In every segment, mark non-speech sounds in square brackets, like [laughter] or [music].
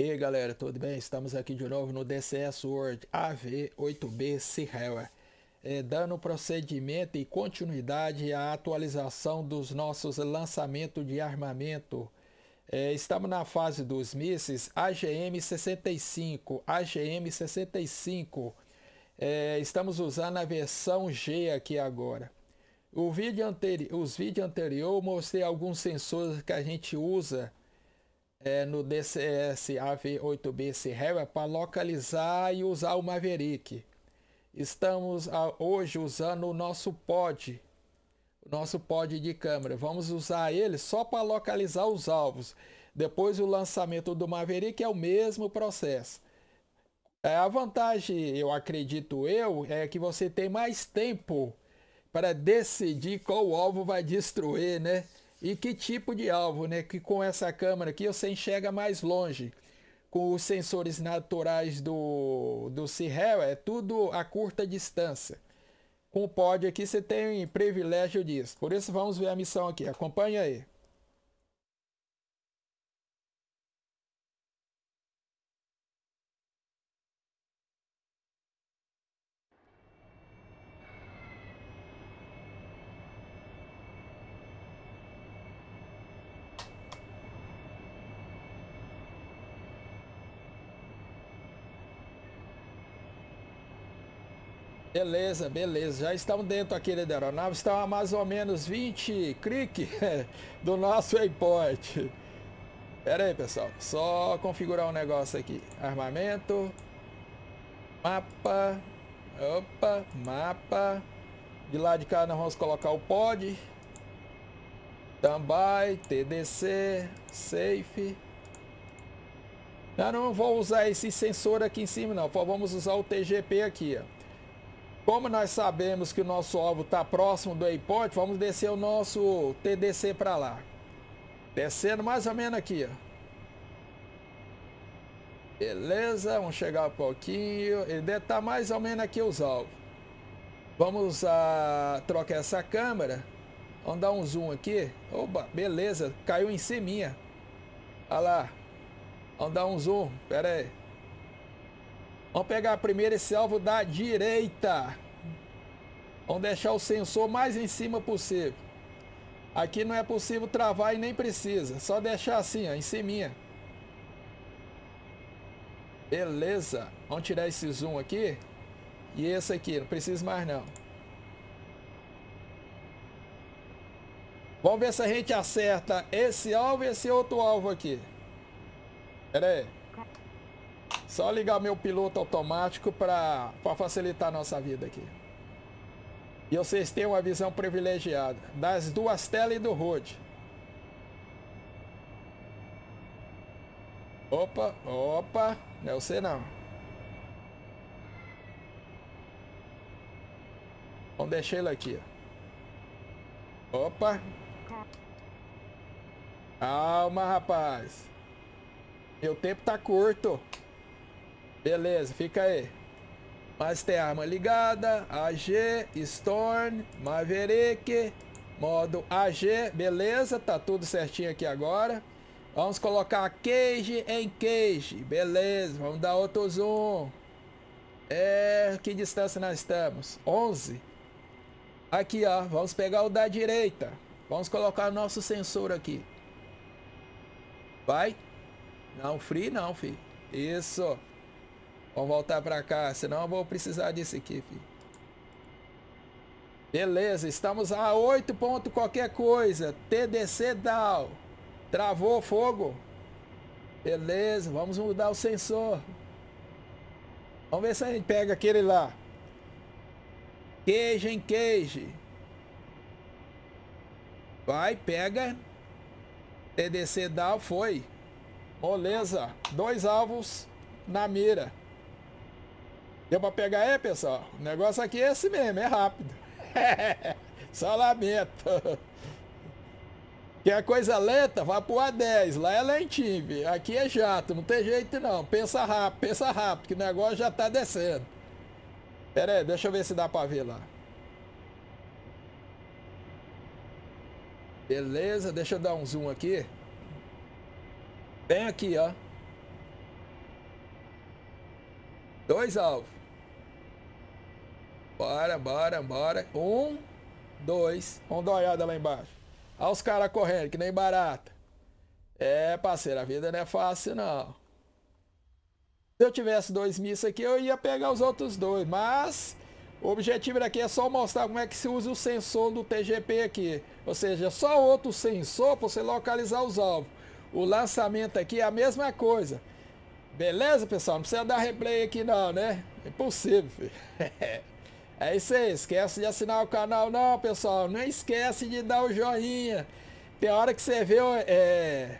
E aí, galera, tudo bem? Estamos aqui de novo no DCS World AV8B Sierra, é, dando procedimento e continuidade à atualização dos nossos lançamentos de armamento. É, estamos na fase dos mísseis AGM-65, AGM-65. É, estamos usando a versão G aqui agora. O vídeo os vídeos anteriores mostrei alguns sensores que a gente usa é, no DCS av 8 b sierra é para localizar e usar o Maverick. Estamos a, hoje usando o nosso pod, o nosso pod de câmera. Vamos usar ele só para localizar os alvos. Depois o lançamento do Maverick é o mesmo processo. É, a vantagem, eu acredito eu, é que você tem mais tempo para decidir qual alvo vai destruir, né? E que tipo de alvo, né? Que com essa câmera aqui você enxerga mais longe. Com os sensores naturais do, do Cirrel, é tudo a curta distância. Com o pod aqui você tem privilégio disso. Por isso vamos ver a missão aqui. Acompanha aí. Beleza, beleza. Já estamos dentro aqui da aeronave. Está a mais ou menos 20 cliques [laughs] do nosso waypoint. Pera aí, pessoal. Só configurar um negócio aqui. Armamento. Mapa. Opa, mapa. De lá de cá nós vamos colocar o pod. Também, TDC, safe. Eu não vou usar esse sensor aqui em cima não, vamos usar o TGP aqui, ó. Como nós sabemos que o nosso alvo está próximo do iPod, vamos descer o nosso TDC para lá. Descendo mais ou menos aqui, ó. Beleza, vamos chegar um pouquinho. Ele deve estar tá mais ou menos aqui os alvos. Vamos a, ah, trocar essa câmera. Vamos dar um zoom aqui. Oba, beleza. Caiu em cima. Olha lá. Vamos dar um zoom. Pera aí. Vamos pegar primeiro esse alvo da direita. Vamos deixar o sensor mais em cima possível. Aqui não é possível travar e nem precisa. Só deixar assim, ó, em cima. Beleza. Vamos tirar esse zoom aqui. E esse aqui, não precisa mais não. Vamos ver se a gente acerta esse alvo e esse outro alvo aqui. Pera aí. Só ligar meu piloto automático para facilitar a nossa vida aqui. E vocês têm uma visão privilegiada das duas telas e do road. Opa, opa, não é você não. Vamos deixar ele aqui. Opa. Calma, rapaz. Meu tempo tá curto. Beleza, fica aí. Mas tem arma ligada, AG, Storm, Maverick, modo AG, beleza, tá tudo certinho aqui agora. Vamos colocar cage em cage, beleza, vamos dar outro zoom. É, que distância nós estamos? 11. Aqui, ó, vamos pegar o da direita. Vamos colocar nosso sensor aqui. Vai. Não, free não, filho. Isso. Vamos voltar pra cá, senão eu vou precisar disso aqui, filho. Beleza, estamos a 8 ponto qualquer coisa. TDC down. Travou fogo. Beleza, vamos mudar o sensor. Vamos ver se a gente pega aquele lá. Queijo em queijo. Vai, pega. TDC down, foi. Moleza. Dois alvos na mira. Deu pra pegar aí, pessoal? O negócio aqui é esse mesmo, é rápido. [laughs] Só lamento. Que a coisa lenta, vai pro A10. Lá é lentinho, viu? Aqui é jato, não tem jeito não. Pensa rápido, pensa rápido, que o negócio já tá descendo. Pera aí, deixa eu ver se dá pra ver lá. Beleza, deixa eu dar um zoom aqui. Bem aqui, ó. Dois alvos. Bora, bora, bora. Um, dois. Vamos dar uma olhada lá embaixo. Olha os caras correndo, que nem barata. É, parceiro, a vida não é fácil, não. Se eu tivesse dois mísseis aqui, eu ia pegar os outros dois. Mas o objetivo daqui é só mostrar como é que se usa o sensor do TGP aqui. Ou seja, só outro sensor para você localizar os alvos. O lançamento aqui é a mesma coisa. Beleza, pessoal? Não precisa dar replay aqui não, né? É impossível, filho. [laughs] É isso aí, esquece de assinar o canal não, pessoal. Não esquece de dar o joinha. Tem hora que você vê é,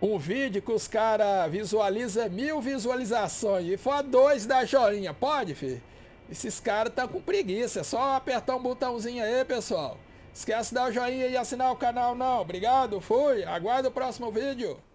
um vídeo que os caras visualizam mil visualizações e for dois da joinha. Pode, filho? Esses caras estão tá com preguiça. É só apertar um botãozinho aí, pessoal. Esquece de dar o joinha e assinar o canal não. Obrigado, fui. Aguardo o próximo vídeo.